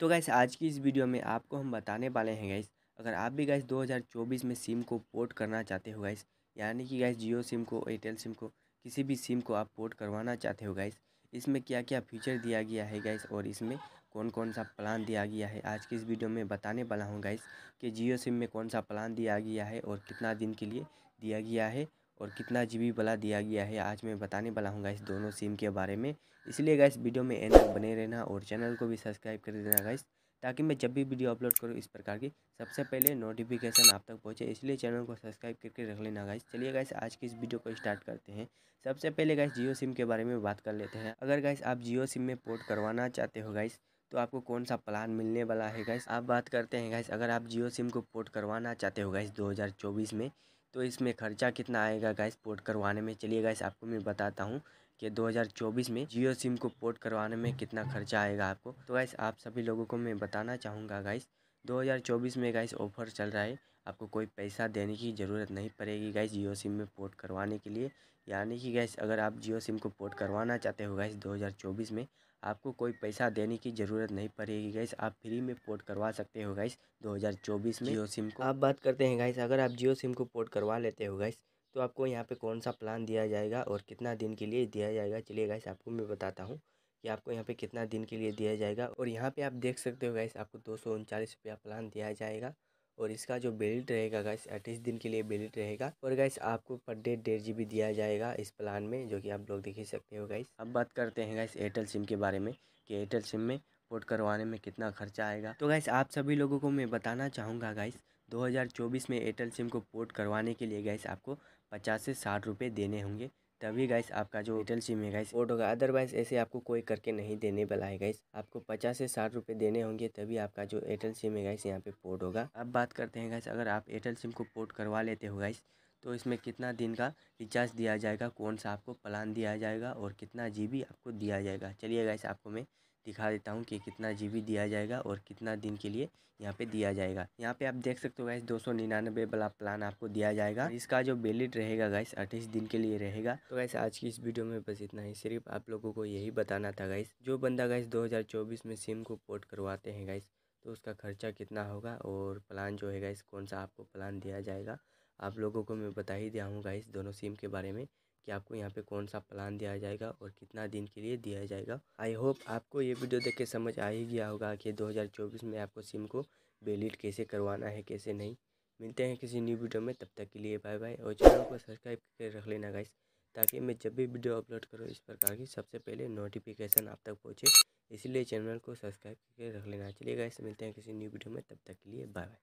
तो गैस आज की इस वीडियो में आपको हम बताने वाले हैं गैस अगर आप भी गैस 2024 में सिम को पोर्ट करना चाहते हो गैस यानी कि गैस जियो सिम को एयरटेल सिम को किसी भी सिम को आप पोर्ट करवाना चाहते हो गैस इसमें क्या क्या फीचर दिया गया है गैस और इसमें कौन कौन सा प्लान दिया गया है आज की इस वीडियो में बताने वाला हूँ गैस कि जियो सिम में कौन सा प्लान दिया गया है और कितना दिन के लिए दिया गया है और कितना जी वाला दिया गया है आज मैं बताने वाला हूँ गाइस दोनों सिम के बारे में इसलिए गाइस वीडियो में एन बने रहना और चैनल को भी सब्सक्राइब कर देना गाइस ताकि मैं जब भी वीडियो अपलोड करूँ इस प्रकार की सबसे पहले नोटिफिकेशन आप तक पहुँचे इसलिए चैनल को सब्सक्राइब करके रख लेना गाइस चलिए गाइस आज की इस वीडियो को स्टार्ट करते हैं सबसे पहले गाइस जियो सिम के बारे में बात कर लेते हैं अगर गाइस आप जियो सिम में पोर्ट करवाना चाहते हो गाइस तो आपको कौन सा प्लान मिलने वाला है गाइस आप बात करते हैं गाइस अगर आप जियो सिम को पोर्ट करवाना चाहते हो गाइस 2024 में तो इसमें खर्चा कितना आएगा गैस पोर्ट करवाने में चलिए गैस आपको मैं बताता हूँ कि 2024 में जियो सिम को पोर्ट करवाने में कितना खर्चा आएगा आपको तो गैस आप सभी लोगों को मैं बताना चाहूँगा गैस दो हज़ार चौबीस में गाइस ऑफर चल रहा है आपको कोई पैसा देने की ज़रूरत नहीं पड़ेगी गाइस जियो सिम में पोर्ट करवाने के लिए यानी कि गैस अगर आप जियो सिम को पोर्ट करवाना चाहते हो गैस 2024 में आपको कोई पैसा देने की ज़रूरत नहीं पड़ेगी गैस आप फ्री में पोर्ट करवा सकते हो गैस 2024 में जियो सिम को आप बात करते हैं गैस अगर आप जियो सिम को पोर्ट करवा लेते हो गैस तो आपको यहाँ पर कौन सा प्लान दिया जाएगा और कितना दिन के लिए दिया जाएगा चलिए गैस आपको मैं बताता हूँ कि आपको यहाँ पे कितना दिन के लिए दिया जाएगा और यहाँ पे आप देख सकते हो गैस आपको दो सौ उनचालीस रुपया प्लान दिया जाएगा और इसका जो बेल्ट रहेगा गैस अट्ठाईस दिन के लिए बेल्ट रहेगा और गैस आपको पर डे डेढ़ जी दिया जाएगा इस प्लान में जो कि आप लोग देख ही सकते हो गैस अब बात करते हैं गैस एयरटेल सिम के बारे में कि एयरटेल सिम में पोर्ट करवाने में कितना खर्चा आएगा तो गैस आप सभी लोगों को मैं बताना चाहूँगा गैस दो में एयरटेल सिम को पोर्ट करवाने के लिए गैस आपको पचास से साठ रुपये देने होंगे तभी गाइस आपका जो एयरटेल सिम है गाइस वोट होगा अदरवाइज ऐसे आपको कोई करके नहीं देने वाला है गाइस आपको पचास से साठ रुपये देने होंगे तभी आपका जो एयरटेल सिम है गाइस यहाँ पे पोर्ट होगा अब बात करते हैं गाइस अगर आप एयरटेल सिम को पोर्ट करवा लेते हो गाइस तो इसमें कितना दिन का रिचार्ज दिया जाएगा कौन सा आपको प्लान दिया जाएगा और कितना जी आपको दिया जाएगा चलिए गाइस आपको मैं दिखा देता हूँ कि कितना जीबी दिया जाएगा और कितना दिन के लिए यहाँ पे दिया जाएगा यहाँ पे आप देख सकते हो गाइस दो सौ निन्यानवे वाला प्लान आपको दिया जाएगा इसका जो बेलिट रहेगा गाइस अट्ठाईस दिन के लिए रहेगा तो गाइस आज की इस वीडियो में बस इतना ही सिर्फ आप लोगों को यही बताना था गाइस जो बंदा गाइस 2024 में सिम को पोर्ट करवाते हैं गाइस तो उसका खर्चा कितना होगा और प्लान जो है गाइस कौन सा आपको प्लान दिया जाएगा आप लोगों को मैं बता ही दिया हूँ गाइस दोनों सिम के बारे में कि आपको यहाँ पे कौन सा प्लान दिया जाएगा और कितना दिन के लिए दिया जाएगा आई होप आपको ये वीडियो देख के समझ आ ही गया होगा कि 2024 में आपको सिम को वैलिड कैसे करवाना है कैसे नहीं मिलते हैं किसी न्यू वीडियो में तब तक के लिए बाय बाय और चैनल को सब्सक्राइब करके रख लेना गाइस ताकि मैं जब भी वीडियो अपलोड करूँ इस प्रकार की सबसे पहले नोटिफिकेशन आप तक पहुँचे इसीलिए चैनल को सब्सक्राइब करके रख लेना चलिए गाइस मिलते हैं किसी न्यू वीडियो में तब तक के लिए बाय बाय